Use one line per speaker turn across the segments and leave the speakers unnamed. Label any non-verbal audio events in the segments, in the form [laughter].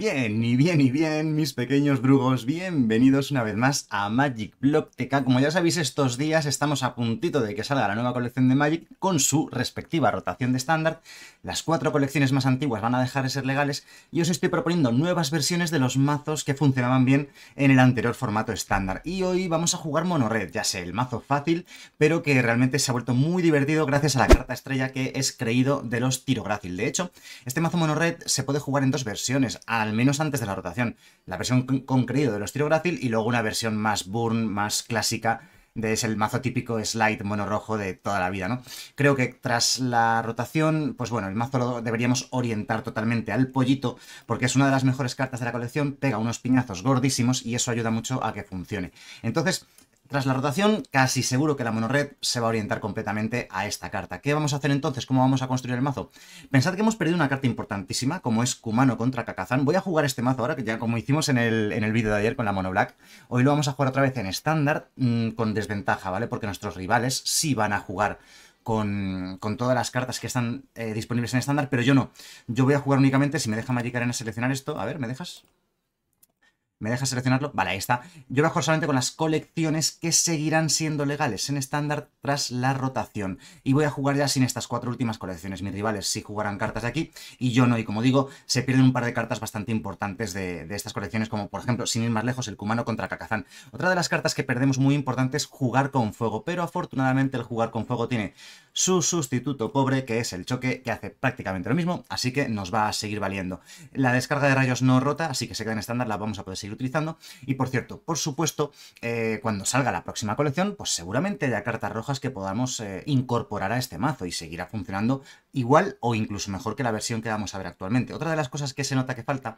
Bien, y bien, y bien, mis pequeños brugos, bienvenidos una vez más a Magic Block TK. Como ya sabéis, estos días estamos a puntito de que salga la nueva colección de Magic con su respectiva rotación de estándar. Las cuatro colecciones más antiguas van a dejar de ser legales y os estoy proponiendo nuevas versiones de los mazos que funcionaban bien en el anterior formato estándar. Y hoy vamos a jugar Red, ya sé, el mazo fácil, pero que realmente se ha vuelto muy divertido gracias a la carta estrella que es creído de los Tirográcil. De hecho, este mazo Red se puede jugar en dos versiones, al al menos antes de la rotación. La versión con, de los tiro grácil y luego una versión más burn, más clásica de ese mazo típico slide mono rojo de toda la vida, ¿no? Creo que tras la rotación, pues bueno, el mazo lo deberíamos orientar totalmente al pollito, porque es una de las mejores cartas de la colección, pega unos piñazos gordísimos y eso ayuda mucho a que funcione. Entonces, tras la rotación, casi seguro que la monored se va a orientar completamente a esta carta. ¿Qué vamos a hacer entonces? ¿Cómo vamos a construir el mazo? Pensad que hemos perdido una carta importantísima, como es Kumano contra Kakazan. Voy a jugar este mazo ahora, que ya como hicimos en el, en el vídeo de ayer con la mono black. Hoy lo vamos a jugar otra vez en estándar, mm, con desventaja, ¿vale? Porque nuestros rivales sí van a jugar con, todas las cartas que están eh, disponibles en estándar, pero yo no. Yo voy a jugar únicamente, si me deja Magic Arena seleccionar esto, a ver, ¿me dejas? ¿Me deja seleccionarlo? Vale, ahí está. Yo bajo solamente con las colecciones que seguirán siendo legales en estándar tras la rotación. Y voy a jugar ya sin estas cuatro últimas colecciones. Mis rivales sí jugarán cartas de aquí y yo no. Y como digo, se pierden un par de cartas bastante importantes de, estas colecciones, como por ejemplo, sin ir más lejos, el Kumano contra Kakazán. Otra de las cartas que perdemos muy importante es jugar con fuego, pero afortunadamente el jugar con fuego tiene su sustituto pobre, que es el choque, que hace prácticamente lo mismo, así que nos va a seguir valiendo. La descarga de rayos no rota, así que se queda en estándar, la vamos a poder seguir utilizando. Y por cierto, por supuesto, eh, cuando salga la próxima colección, pues seguramente haya cartas rojas que podamos eh, incorporar a este mazo y seguirá funcionando igual o incluso mejor que la versión que vamos a ver actualmente. Otra de las cosas que se nota que falta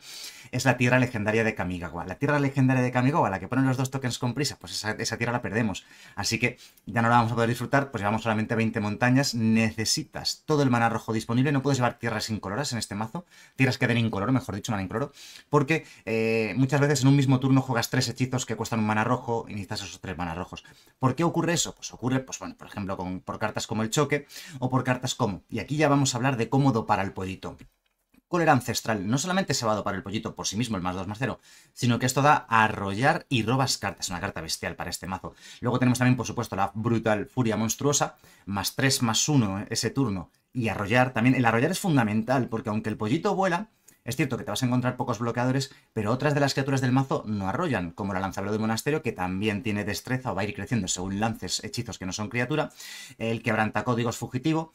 es la tierra legendaria de Kamigawa. La tierra legendaria de Kamigawa, la que ponen los dos tokens con prisa, pues esa, tierra la perdemos. Así que ya no la vamos a poder disfrutar, pues llevamos solamente 20 montañas. Necesitas todo el mana rojo disponible, no puedes llevar tierras incoloras en este mazo, tierras que den incoloro, mejor dicho, mana incoloro, porque eh, muchas veces en un mismo turno juegas tres hechizos que cuestan un mana rojo y necesitas esos tres manas rojos. ¿Por qué ocurre eso? Pues ocurre, pues bueno, por ejemplo, por cartas como el choque o por cartas como, y aquí ya vamos a hablar de cómodo para el pollito. Cólera ancestral no solamente se va a para el pollito por sí mismo, el más 2 más 0, sino que esto da a arrollar y robas cartas. una carta bestial para este mazo. Luego tenemos también, por supuesto, la brutal furia monstruosa, más 3 más 1 ese turno, y arrollar también. El arrollar es fundamental, porque aunque el pollito vuela, es cierto que te vas a encontrar pocos bloqueadores, pero otras de las criaturas del mazo no arrollan, como la lanzadora del monasterio, que también tiene destreza o va a ir creciendo según lances hechizos que no son criatura, el códigos fugitivo,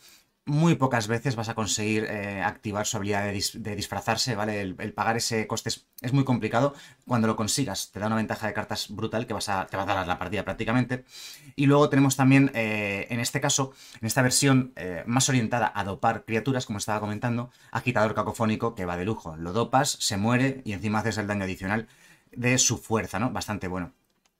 muy pocas veces vas a conseguir eh, activar su habilidad de, disfrazarse, ¿vale? El, pagar ese coste es, muy complicado. Cuando lo consigas, te da una ventaja de cartas brutal que vas a, te va a dar la partida prácticamente. Y luego tenemos también, eh, en este caso, en esta versión eh, más orientada a dopar criaturas, como estaba comentando, agitador cacofónico que va de lujo. Lo dopas, se muere y encima haces el daño adicional de su fuerza, ¿no? Bastante bueno.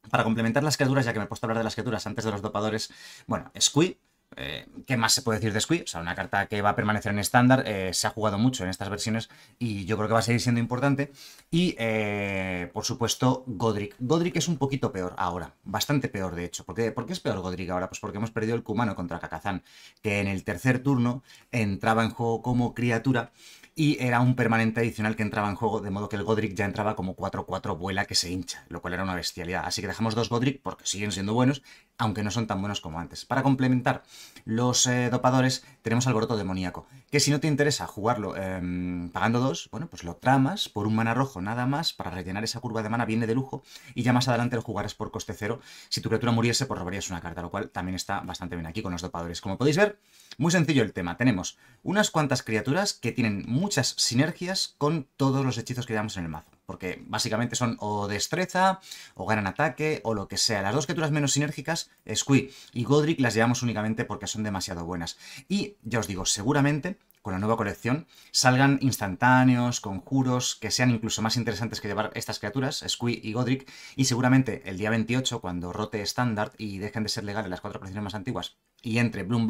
Para complementar las criaturas, ya que me he puesto a hablar de las criaturas antes de los dopadores, bueno, squid eh, ¿Qué más se puede decir de Squid? O sea, una carta que va a permanecer en estándar, eh, se ha jugado mucho en estas versiones y yo creo que va a seguir siendo importante. Y, eh, por supuesto, Godric. Godric es un poquito peor ahora, bastante peor de hecho. ¿Por qué, es peor Godric ahora? Pues porque hemos perdido el Kumano contra Kakazan, que en el tercer turno entraba en juego como criatura y era un permanente adicional que entraba en juego, de modo que el Godric ya entraba como 4-4 vuela que se hincha, lo cual era una bestialidad. Así que dejamos dos Godric porque siguen siendo buenos, aunque no son tan buenos como antes. Para complementar los eh, dopadores, tenemos Alboroto Demoníaco, que si no te interesa jugarlo em, pagando dos, bueno, pues lo tramas por un mana rojo nada más para rellenar esa curva de mana, viene de lujo, y ya más adelante lo jugarás por coste cero. Si tu criatura muriese, pues robarías una carta, lo cual también está bastante bien aquí con los dopadores. Como podéis ver, muy sencillo el tema. Tenemos unas cuantas criaturas que tienen muchas sinergias con todos los hechizos que llevamos en el mazo. Porque básicamente son o destreza, o ganan ataque, o lo que sea. Las dos criaturas menos sinérgicas, Squee y Godric, las llevamos únicamente porque son demasiado buenas. Y ya os digo, seguramente con la nueva colección salgan instantáneos, conjuros, que sean incluso más interesantes que llevar estas criaturas, Squee y Godric, y seguramente el día 28, cuando rote estándar y dejen de ser legales las cuatro colecciones más antiguas, y entre Bloom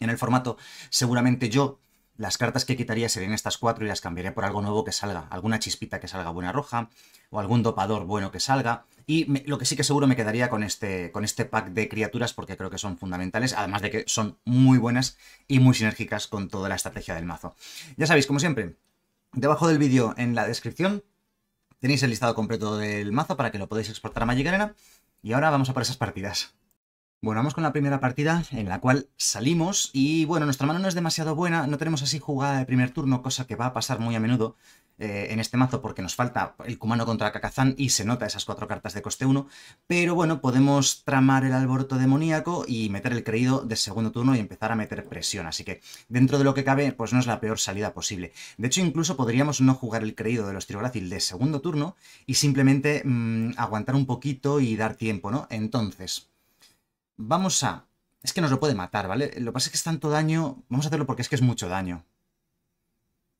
en el formato, seguramente yo las cartas que quitaría serían estas cuatro y las cambiaré por algo nuevo que salga, alguna chispita que salga buena roja o algún dopador bueno que salga. Y lo que sí que seguro me quedaría con este, con este pack de criaturas porque creo que son fundamentales, además de que son muy buenas y muy sinérgicas con toda la estrategia del mazo. Ya sabéis, como siempre, debajo del vídeo en la descripción tenéis el listado completo del mazo para que lo podáis exportar a Magic Arena. Y ahora vamos a por esas partidas. Bueno, vamos con la primera partida en la cual salimos y bueno, nuestra mano no es demasiado buena, no tenemos así jugada de primer turno, cosa que va a pasar muy a menudo eh, en este mazo porque nos falta el Kumano contra Kakazán y se nota esas cuatro cartas de coste 1, pero bueno, podemos tramar el alboroto demoníaco y meter el creído de segundo turno y empezar a meter presión, así que dentro de lo que cabe, pues no es la peor salida posible. De hecho, incluso podríamos no jugar el creído de los Tribrácil de segundo turno y simplemente mm, aguantar un poquito y dar tiempo, ¿no? Entonces... Vamos a... Es que nos lo puede matar, ¿vale? Lo que pasa es que es tanto daño... Vamos a hacerlo porque es que es mucho daño.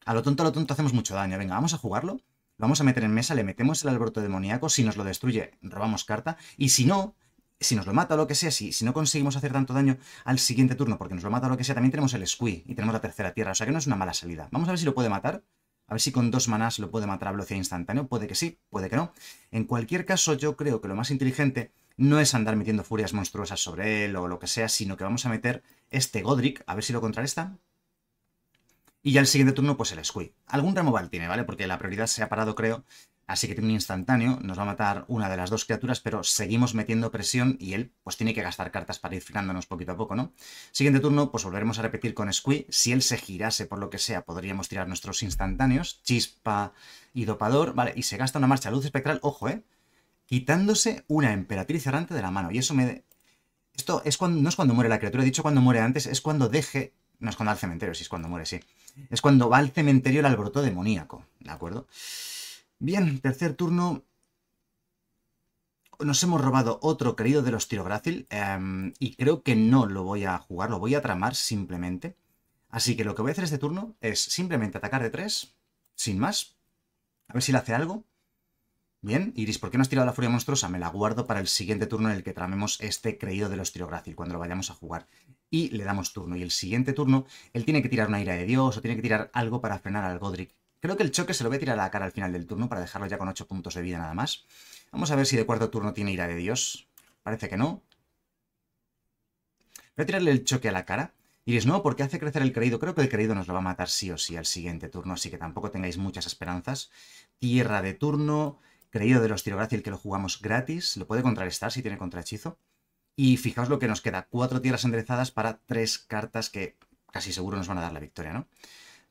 A lo tonto, a lo tonto hacemos mucho daño. Venga, vamos a jugarlo. Lo vamos a meter en mesa, le metemos el alboroto demoníaco. Si nos lo destruye, robamos carta. Y si no, si nos lo mata o lo que sea, si, no conseguimos hacer tanto daño al siguiente turno porque nos lo mata o lo que sea, también tenemos el squee y tenemos la tercera tierra. O sea que no es una mala salida. Vamos a ver si lo puede matar. A ver si con dos manás lo puede matar a velocidad instantánea. Puede que sí, puede que no. En cualquier caso, yo creo que lo más inteligente no es andar metiendo furias monstruosas sobre él o lo que sea, sino que vamos a meter este Godric, a ver si lo esta Y ya el siguiente turno, pues el Squee. Algún removal tiene, ¿vale? Porque la prioridad se ha parado, creo. Así que tiene un instantáneo, nos va a matar una de las dos criaturas, pero seguimos metiendo presión y él pues tiene que gastar cartas para ir frenándonos poquito a poco, ¿no? Siguiente turno, pues volveremos a repetir con Squee. Si él se girase por lo que sea, podríamos tirar nuestros instantáneos, chispa y dopador, ¿vale? Y se gasta una marcha luz espectral, ojo, ¿eh? quitándose una emperatriz errante de la mano. Y eso me... Esto es cuando, no es cuando muere la criatura, he dicho cuando muere antes, es cuando deje... No es cuando va al cementerio, sí, es cuando muere, sí. Es cuando va al cementerio el alboroto demoníaco, ¿de acuerdo? Bien, tercer turno. Nos hemos robado otro querido de los Tirográcil em, y creo que no lo voy a jugar, lo voy a tramar simplemente. Así que lo que voy a hacer este turno es simplemente atacar de tres, sin más, a ver si le hace algo. Bien, Iris, ¿por qué no has tirado la furia monstruosa? Me la guardo para el siguiente turno en el que tramemos este creído de los Tirográcil cuando lo vayamos a jugar. Y le damos turno. Y el siguiente turno, él tiene que tirar una ira de Dios o tiene que tirar algo para frenar al Godric. Creo que el choque se lo voy a tirar a la cara al final del turno para dejarlo ya con 8 puntos de vida nada más. Vamos a ver si de cuarto turno tiene ira de Dios. Parece que no. Voy a tirarle el choque a la cara. Iris, no, porque hace crecer el creído. Creo que el creído nos lo va a matar sí o sí al siguiente turno, así que tampoco tengáis muchas esperanzas. Tierra de turno creído de los Tirográcil que lo jugamos gratis, lo puede contrarrestar si tiene contrahechizo. Y fijaos lo que nos queda, cuatro tierras enderezadas para tres cartas que casi seguro nos van a dar la victoria, ¿no?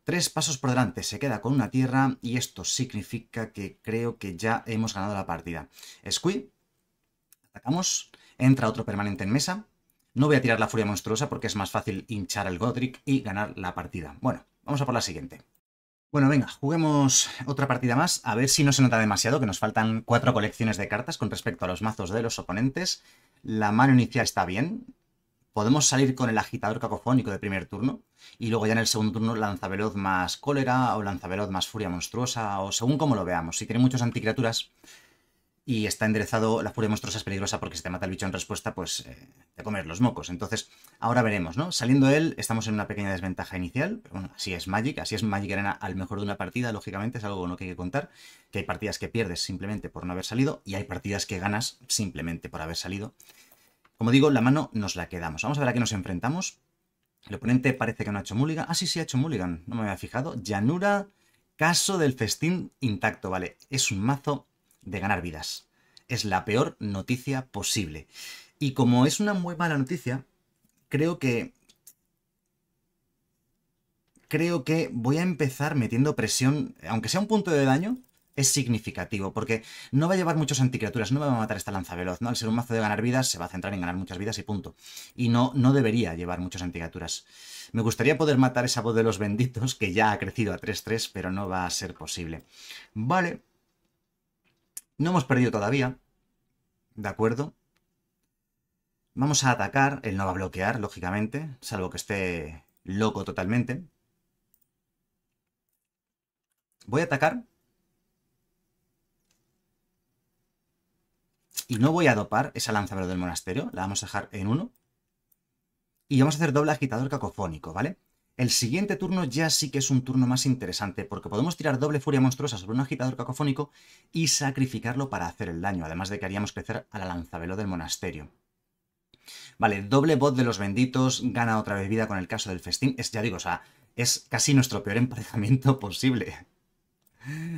Tres pasos por delante, se queda con una tierra y esto significa que creo que ya hemos ganado la partida. Squee, atacamos, entra otro permanente en mesa. No voy a tirar la furia monstruosa porque es más fácil hinchar al Godric y ganar la partida. Bueno, vamos a por la siguiente. Bueno, venga, juguemos otra partida más, a ver si no se nota demasiado, que nos faltan cuatro colecciones de cartas con respecto a los mazos de los oponentes. La mano inicial está bien. Podemos salir con el agitador cacofónico de primer turno y luego ya en el segundo turno lanzaveloz más cólera o lanzaveloz más furia monstruosa o según como lo veamos. Si tiene muchas anticriaturas, y está enderezado la furia monstruosa es peligrosa porque si te mata el bicho en respuesta, pues eh, te comes los mocos. Entonces, ahora veremos, ¿no? Saliendo él, estamos en una pequeña desventaja inicial, pero bueno, así es Magic, así es Magic Arena al mejor de una partida, lógicamente, es algo con lo que hay que contar, que hay partidas que pierdes simplemente por no haber salido y hay partidas que ganas simplemente por haber salido. Como digo, la mano nos la quedamos. Vamos a ver a qué nos enfrentamos. El oponente parece que no ha hecho mulligan. Ah, sí, sí ha hecho mulligan, no me había fijado. Llanura, caso del festín intacto, vale. Es un mazo de ganar vidas. Es la peor noticia posible. Y como es una muy mala noticia, creo que... Creo que voy a empezar metiendo presión, aunque sea un punto de daño, es significativo, porque no va a llevar muchos anticriaturas, no me va a matar esta lanza veloz, ¿no? Al ser un mazo de ganar vidas, se va a centrar en ganar muchas vidas y punto. Y no, no debería llevar muchas anticriaturas. Me gustaría poder matar esa voz de los benditos, que ya ha crecido a 3-3, pero no va a ser posible. Vale, no hemos perdido todavía. ¿De acuerdo? Vamos a atacar. Él no va a bloquear, lógicamente. Salvo que esté loco totalmente. Voy a atacar. Y no voy a dopar esa lanzadora del monasterio. La vamos a dejar en uno. Y vamos a hacer doble agitador cacofónico, ¿vale? El siguiente turno ya sí que es un turno más interesante, porque podemos tirar doble furia monstruosa sobre un agitador cacofónico y sacrificarlo para hacer el daño, además de que haríamos crecer a la lanzabelo del monasterio. Vale, doble voz de los benditos, gana otra vez vida con el caso del festín. Es, ya digo, o sea, es casi nuestro peor [laughs] emparejamiento posible.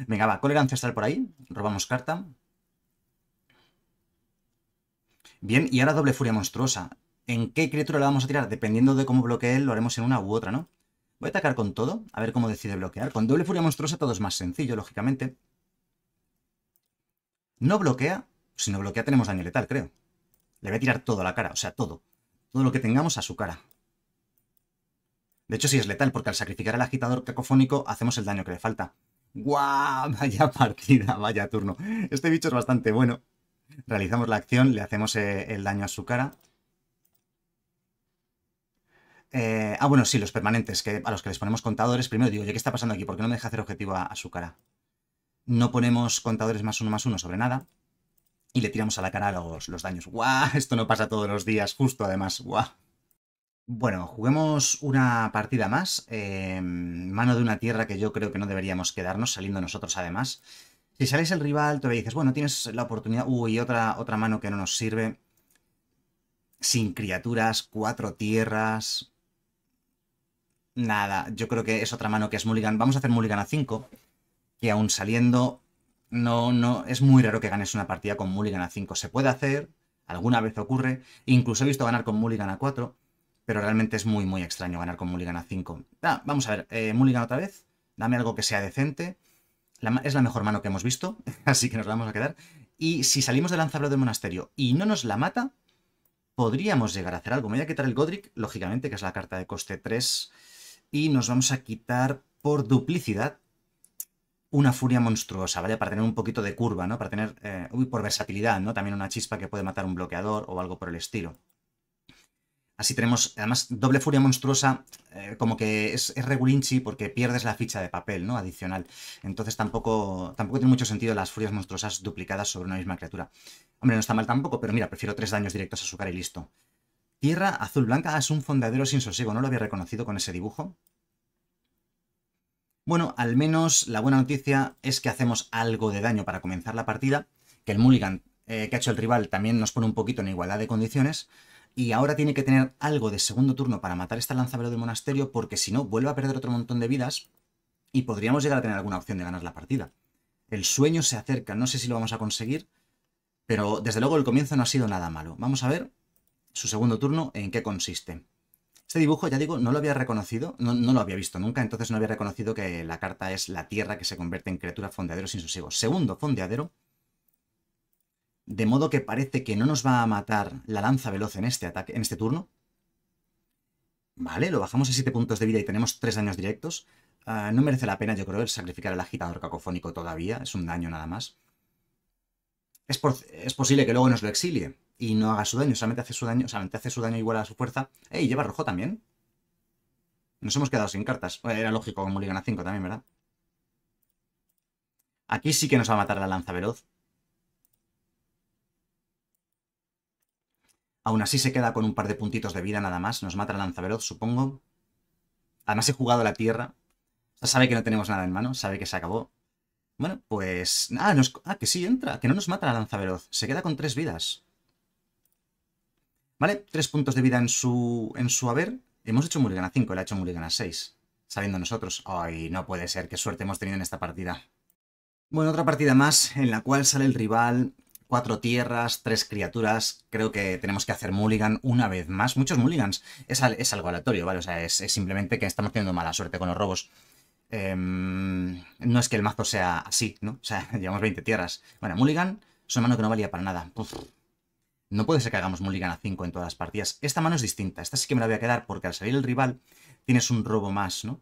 Venga, va, cólera ancestral por ahí, robamos carta. Bien, y ahora doble furia monstruosa en qué criatura la vamos a tirar, dependiendo de cómo bloquee él, lo haremos en una u otra, ¿no? Voy a atacar con todo, a ver cómo decide bloquear. Con doble furia monstruosa todo es más sencillo, lógicamente. No bloquea. Si no bloquea tenemos daño letal, creo. Le voy a tirar todo a la cara, o sea, todo. Todo lo que tengamos a su cara. De hecho, sí es letal, porque al sacrificar al agitador cacofónico hacemos el daño que le falta. ¡Guau! [laughs] Vaya partida, vaya turno. Este bicho es bastante bueno. Realizamos la acción, le hacemos eh, el daño a su cara. Eh, ah, bueno, sí, los permanentes, que a los que les ponemos contadores. Primero digo, ¿qué está pasando aquí? ¿Por qué no me deja hacer objetivo a, su cara? No ponemos contadores más uno más uno sobre nada. Y le tiramos a la cara los, daños. ¡Guau! [laughs] Esto no pasa todos los días, justo además. ¡Guau! Bueno, juguemos una partida más. Eh, mano de una tierra que yo creo que no deberíamos quedarnos, saliendo nosotros además. Si sales el rival, todavía dices, bueno, tienes la oportunidad... Uy, otra, otra mano que no nos sirve. Sin criaturas, cuatro tierras Nada, yo creo que es otra mano que es Mulligan. Vamos a hacer Mulligan a 5, que aún saliendo, no, no, es muy raro que ganes una partida con Mulligan a 5. Se puede hacer, alguna vez ocurre, incluso he visto ganar con Mulligan a 4, pero realmente es muy, muy extraño ganar con Mulligan a 5. Ah, vamos a ver, eh, Mulligan otra vez, dame algo que sea decente. es la mejor mano que hemos visto, [laughs] así que nos la vamos a quedar. Y si salimos del lanzablo del monasterio y no nos la mata, podríamos llegar a hacer algo. Me voy a quitar el Godric, lógicamente, que es la carta de coste 3 y nos vamos a quitar por duplicidad una furia monstruosa, ¿vale? Para tener un poquito de curva, ¿no? Para tener, eh, uy, por versatilidad, ¿no? También una chispa que puede matar un bloqueador o algo por el estilo. Así tenemos, además, doble furia monstruosa, eh, como que es, es, regulinchi porque pierdes la ficha de papel, ¿no? Adicional. Entonces tampoco, tampoco tiene mucho sentido las furias monstruosas duplicadas sobre una misma criatura. Hombre, no está mal tampoco, pero mira, prefiero tres daños directos a su cara y listo. Tierra azul blanca ah, es un fondadero sin sosiego, no lo había reconocido con ese dibujo. Bueno, al menos la buena noticia es que hacemos algo de daño para comenzar la partida, que el mulligan eh, que ha hecho el rival también nos pone un poquito en igualdad de condiciones, y ahora tiene que tener algo de segundo turno para matar esta lanzavelo del monasterio, porque si no vuelve a perder otro montón de vidas y podríamos llegar a tener alguna opción de ganar la partida. El sueño se acerca, no sé si lo vamos a conseguir, pero desde luego el comienzo no ha sido nada malo. Vamos a ver su segundo turno en qué consiste. Este dibujo, ya digo, no lo había reconocido, no, lo había visto nunca, entonces no había reconocido que la carta es la tierra que se convierte en criatura fondeadero sin sosiego. Segundo fondeadero, de modo que parece que no nos va a matar la lanza veloz en este, ataque, en este turno. Vale, lo bajamos a 7 puntos de vida y tenemos 3 daños directos. Ah, no merece la pena, yo creo, sacrificar al agitador cacofónico todavía, es un daño nada más. es posible que luego nos lo exilie, y no haga su daño, solamente hace su daño, solamente hace su daño igual a su fuerza. ¡Ey, lleva rojo también! Nos hemos quedado sin cartas. era lógico que Mulligan a 5 también, ¿verdad? Aquí sí que nos va a matar la lanza veloz. Aún así se queda con un par de puntitos de vida nada más. Nos mata la lanza veloz, supongo. Además he jugado la tierra. O sabe que no tenemos nada en mano, sabe que se acabó. Bueno, pues... Ah, que sí entra, que no nos mata la lanza veloz. Se queda con tres vidas. ¿Vale? Tres puntos de vida en su, en su haber. Hemos hecho Mulligan a 5, le ha hecho Mulligan a 6. Sabiendo nosotros. Ay, no puede ser, qué suerte hemos tenido en esta partida. Bueno, otra partida más en la cual sale el rival. Cuatro tierras, tres criaturas. Creo que tenemos que hacer Mulligan una vez más. Muchos Mulligans. Es, algo aleatorio, ¿vale? O sea, es, simplemente que estamos teniendo mala suerte con los robos. Em, no es que el mazo sea así, ¿no? O sea, [laughs] llevamos 20 tierras. Bueno, Mulligan, su mano que no valía para nada. No puede ser que hagamos mulligan a 5 en todas las partidas. Esta mano es distinta. Esta sí que me la voy a quedar porque al salir el rival tienes un robo más, ¿no?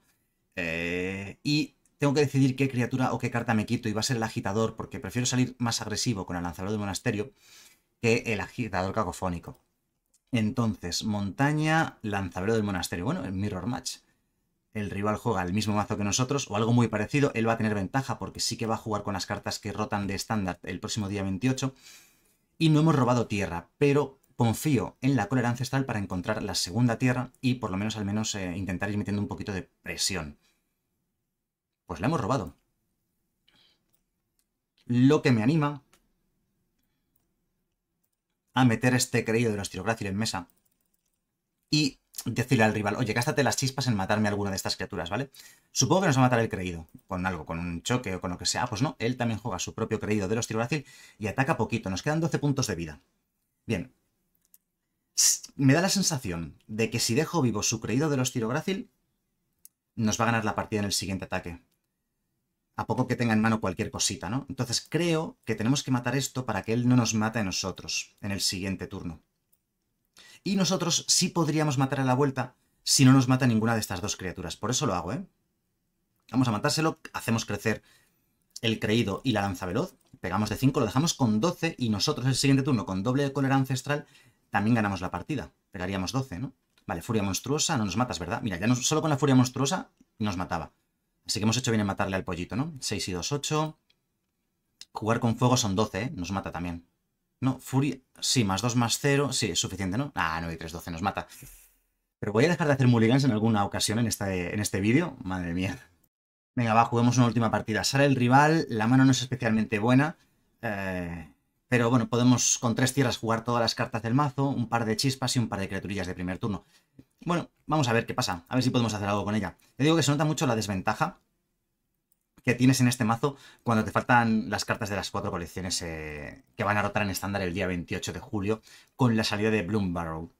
Eh, y tengo que decidir qué criatura o qué carta me quito y va a ser el agitador porque prefiero salir más agresivo con el lanzador del monasterio que el agitador cacofónico. Entonces, montaña, lanzabrero del monasterio. Bueno, el mirror match. El rival juega el mismo mazo que nosotros o algo muy parecido. Él va a tener ventaja porque sí que va a jugar con las cartas que rotan de estándar el próximo día 28 y no hemos robado tierra, pero confío en la cólera ancestral para encontrar la segunda tierra y por lo menos al menos eh, intentar ir metiendo un poquito de presión. Pues la hemos robado. Lo que me anima a meter este creído de los tirograciles en mesa y decirle al rival, oye, gástate las chispas en matarme a alguna de estas criaturas, ¿vale? Supongo que nos va a matar el creído, con algo, con un choque o con lo que sea. Ah, pues no, él también juega su propio creído de los Tirogracil y ataca poquito. Nos quedan 12 puntos de vida. Bien. Me da la sensación de que si dejo vivo su creído de los Tirográcil, nos va a ganar la partida en el siguiente ataque. A poco que tenga en mano cualquier cosita, ¿no? Entonces creo que tenemos que matar esto para que él no nos mate a nosotros en el siguiente turno. Y nosotros sí podríamos matar a la vuelta si no nos mata ninguna de estas dos criaturas. Por eso lo hago, ¿eh? Vamos a matárselo, hacemos crecer el creído y la lanza veloz. Pegamos de 5, lo dejamos con 12 y nosotros el siguiente turno con doble de cólera ancestral también ganamos la partida. Pegaríamos 12, ¿no? Vale, furia monstruosa, no nos matas, ¿verdad? Mira, ya no, solo con la furia monstruosa nos mataba. Así que hemos hecho bien en matarle al pollito, ¿no? 6 y 2, 8. Jugar con fuego son 12, ¿eh? Nos mata también. No, furia... Sí, más 2, más 0. Sí, es suficiente, ¿no? Ah, no y 3, 12, nos mata. Pero voy a dejar de hacer mulligans en alguna ocasión en este, en este vídeo. Madre mía. Venga, va, juguemos una última partida. Sale el rival, la mano no es especialmente buena. Eh, pero bueno, podemos con tres tierras jugar todas las cartas del mazo, un par de chispas y un par de criaturillas de primer turno. Bueno, vamos a ver qué pasa, a ver si podemos hacer algo con ella. Le digo que se nota mucho la desventaja que tienes en este mazo cuando te faltan las cartas de las cuatro colecciones eh, que van a rotar en estándar el día 28 de julio con la salida de Bloom Barrow.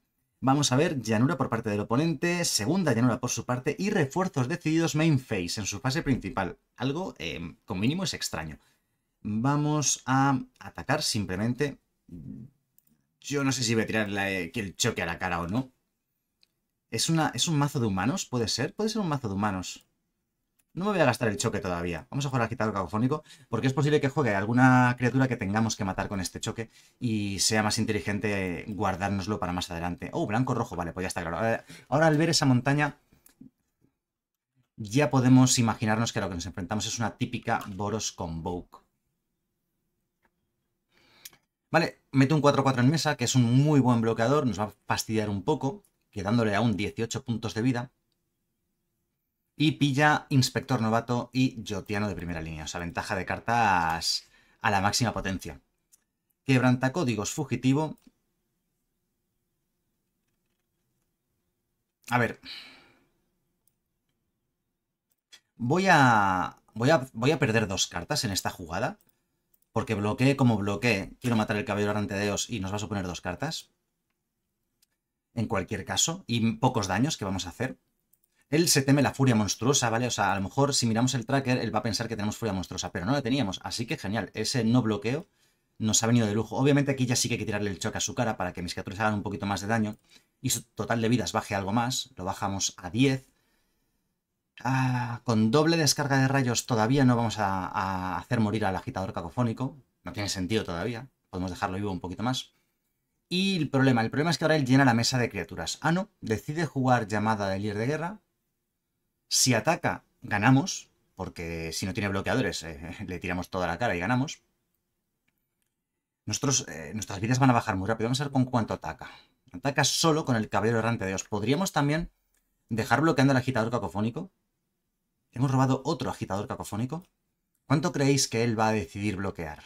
Vamos a ver llanura por parte del oponente, segunda llanura por su parte y refuerzos decididos main phase en su fase principal. Algo, eh, con mínimo, es extraño. Vamos a atacar simplemente. Yo no sé si voy a tirar la, eh, el choque a la cara o no. ¿Es, una, ¿Es un mazo de humanos? ¿Puede ser? ¿Puede ser un mazo de humanos? No me voy a gastar el choque todavía. Vamos a jugar a quitar el cacofónico porque es posible que juegue alguna criatura que tengamos que matar con este choque y sea más inteligente guardárnoslo para más adelante. Oh, blanco-rojo, vale, pues ya está claro. Eh, ahora, al ver esa montaña ya podemos imaginarnos que a lo que nos enfrentamos es una típica Boros con Vogue. Vale, meto un 4-4 en mesa, que es un muy buen bloqueador, nos va a fastidiar un poco, quedándole aún 18 puntos de vida. Y pilla Inspector Novato y Jotiano de primera línea. O sea, ventaja de cartas a la máxima potencia. Quebranta Códigos, fugitivo. A ver. Voy a, voy a, perder dos cartas en esta jugada. Porque bloqueé como bloqueé. Quiero matar el caballero de Deos y nos vas a poner dos cartas. En cualquier caso. Y pocos daños que vamos a hacer. Él se teme la furia monstruosa, ¿vale? O sea, a lo mejor si miramos el tracker, él va a pensar que tenemos furia monstruosa, pero no la teníamos. Así que genial, ese no bloqueo nos ha venido de lujo. Obviamente aquí ya sí que hay que tirarle el choque a su cara para que mis criaturas hagan un poquito más de daño y su total de vidas baje algo más. Lo bajamos a 10. Ah, con doble descarga de rayos todavía no vamos a, hacer morir al agitador cacofónico. No tiene sentido todavía. Podemos dejarlo vivo un poquito más. Y el problema, el problema es que ahora él llena la mesa de criaturas. Ah, no, decide jugar llamada de líder de guerra, si ataca, ganamos, porque si no tiene bloqueadores, eh, [laughs] le tiramos toda la cara y ganamos. Eh, nuestras vidas van a bajar muy rápido. Vamos a ver con cuánto ataca. Ataca solo con el cabello errante de Dios. Podríamos también dejar bloqueando el agitador cacofónico. Hemos robado otro agitador cacofónico. ¿Cuánto creéis que él va a decidir bloquear?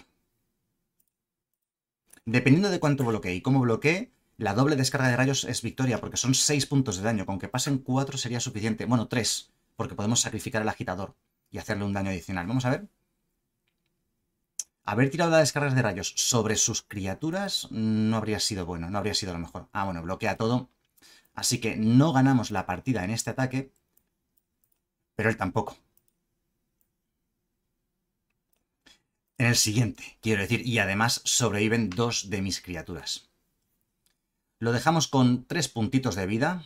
Dependiendo de cuánto bloquee y cómo bloquee, la doble descarga de rayos es victoria, porque son 6 puntos de daño. Con que pasen 4 sería suficiente. Bueno, 3 porque podemos sacrificar el agitador y hacerle un daño adicional. Vamos a ver. Haber tirado las descargas de rayos sobre sus criaturas no habría sido bueno, no habría sido lo mejor. Ah, bueno, bloquea todo. Así que no ganamos la partida en este ataque, pero él tampoco. En el siguiente, quiero decir, y además sobreviven dos de mis criaturas. Lo dejamos con tres puntitos de vida,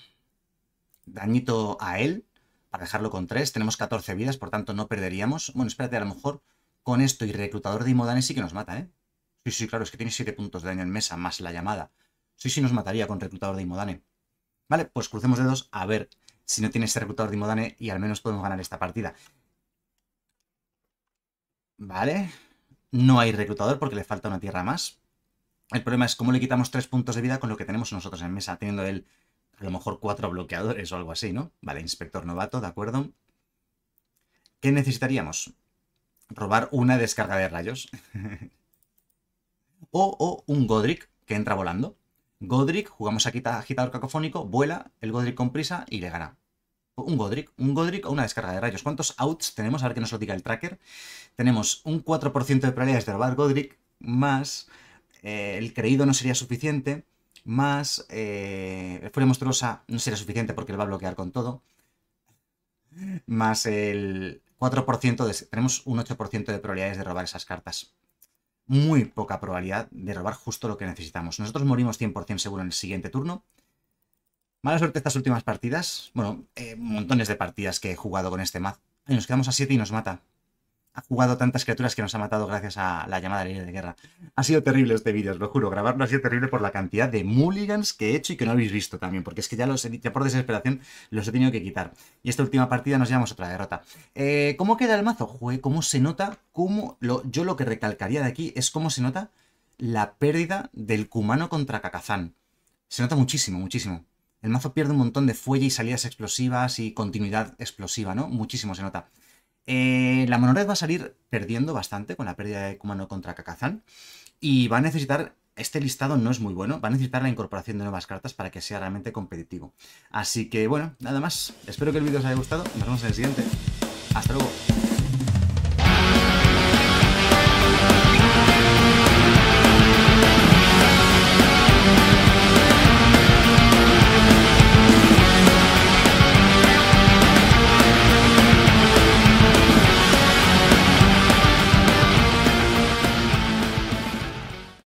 dañito a él, para dejarlo con 3. Tenemos 14 vidas, por tanto no perderíamos. Bueno, espérate, a lo mejor con esto y reclutador de Imodane sí que nos mata, ¿eh? Sí, sí, claro, es que tiene 7 puntos de daño en mesa, más la llamada. Sí, sí, nos mataría con reclutador de Imodane. Vale, pues crucemos dedos a ver si no tiene ese reclutador de Imodane y al menos podemos ganar esta partida. Vale, no hay reclutador porque le falta una tierra más. El problema es cómo le quitamos 3 puntos de vida con lo que tenemos nosotros en mesa, teniendo él a lo mejor cuatro bloqueadores o algo así, ¿no? Vale, inspector novato, de acuerdo. ¿Qué necesitaríamos? Robar una descarga de rayos. [laughs] o, un Godric que entra volando. Godric, jugamos aquí agitador cacofónico, vuela el Godric con prisa y le gana. Un Godric, un Godric o una descarga de rayos. ¿Cuántos outs tenemos? A ver que nos lo diga el tracker. Tenemos un 4% de probabilidades de robar Godric, más eh, el creído no sería suficiente, más eh, Furia Monstruosa no será suficiente porque le va a bloquear con todo, más el 4% de... Tenemos un 8% de probabilidades de robar esas cartas. Muy poca probabilidad de robar justo lo que necesitamos. Nosotros morimos 100% seguro en el siguiente turno. Mala suerte estas últimas partidas. Bueno, eh, montones de partidas que he jugado con este maz nos quedamos a 7 y nos mata ha jugado tantas criaturas que nos ha matado gracias a la llamada línea de guerra. Ha sido terrible este vídeo, os lo juro. Grabarlo ha sido terrible por la cantidad de mulligans que he hecho y que no habéis visto también, porque es que ya, los por desesperación los he tenido que quitar. Y esta última partida nos llevamos otra derrota. Eh, ¿Cómo queda el mazo? Jue, ¿Cómo se nota? Cómo lo, yo lo que recalcaría de aquí es cómo se nota la pérdida del Kumano contra Kakazán. Se nota muchísimo, muchísimo. El mazo pierde un montón de fuelle y salidas explosivas y continuidad explosiva, ¿no? Muchísimo se nota. Eh, la Monored va a salir perdiendo bastante con la pérdida de Kumano contra Kakazan y va a necesitar este listado no es muy bueno, va a necesitar la incorporación de nuevas cartas para que sea realmente competitivo. Así que bueno, nada más, espero que el vídeo os haya gustado, nos vemos en el siguiente. Hasta luego.